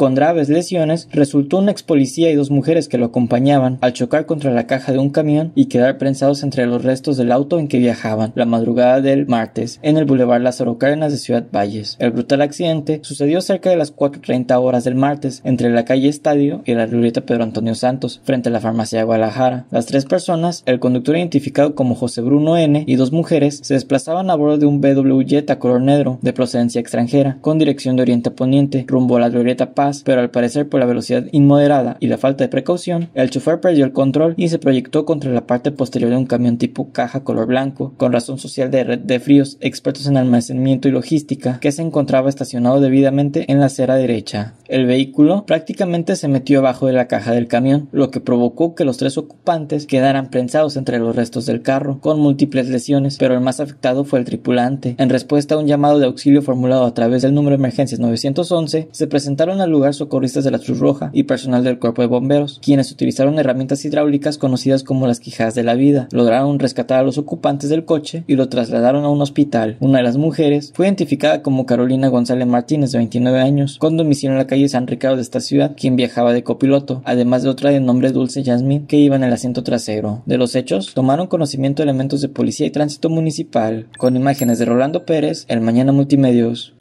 con graves lesiones, resultó un ex policía y dos mujeres que lo acompañaban al chocar contra la caja de un camión y quedar prensados entre los restos del auto en que viajaban la madrugada del martes en el Boulevard Lázaro Cárdenas de Ciudad Valles. El brutal accidente sucedió cerca de las 4.30 horas del martes entre la calle Estadio y la ruleta Pedro Antonio Santos frente a la farmacia de Guadalajara. Las tres personas, el conductor identificado como José Bruno N y dos mujeres, se desplazaban a bordo de un BW Jetta color negro de procedencia extranjera con dirección de Oriente a Poniente rumbo a la glorieta pero al parecer por la velocidad inmoderada y la falta de precaución, el chofer perdió el control y se proyectó contra la parte posterior de un camión tipo caja color blanco, con razón social de red de fríos expertos en almacenamiento y logística, que se encontraba estacionado debidamente en la acera derecha. El vehículo prácticamente se metió abajo de la caja del camión, lo que provocó que los tres ocupantes quedaran prensados entre los restos del carro, con múltiples lesiones, pero el más afectado fue el tripulante. En respuesta a un llamado de auxilio formulado a través del número de emergencias 911, se presentaron al lugar socorristas de la Cruz Roja y personal del Cuerpo de Bomberos, quienes utilizaron herramientas hidráulicas conocidas como las quijadas de la vida. Lograron rescatar a los ocupantes del coche y lo trasladaron a un hospital. Una de las mujeres fue identificada como Carolina González Martínez, de 29 años, con domicilio en la calle San Ricardo de esta ciudad, quien viajaba de copiloto, además de otra de nombre Dulce Jasmine que iba en el asiento trasero. De los hechos, tomaron conocimiento elementos de policía y tránsito municipal, con imágenes de Rolando Pérez, el Mañana Multimedios.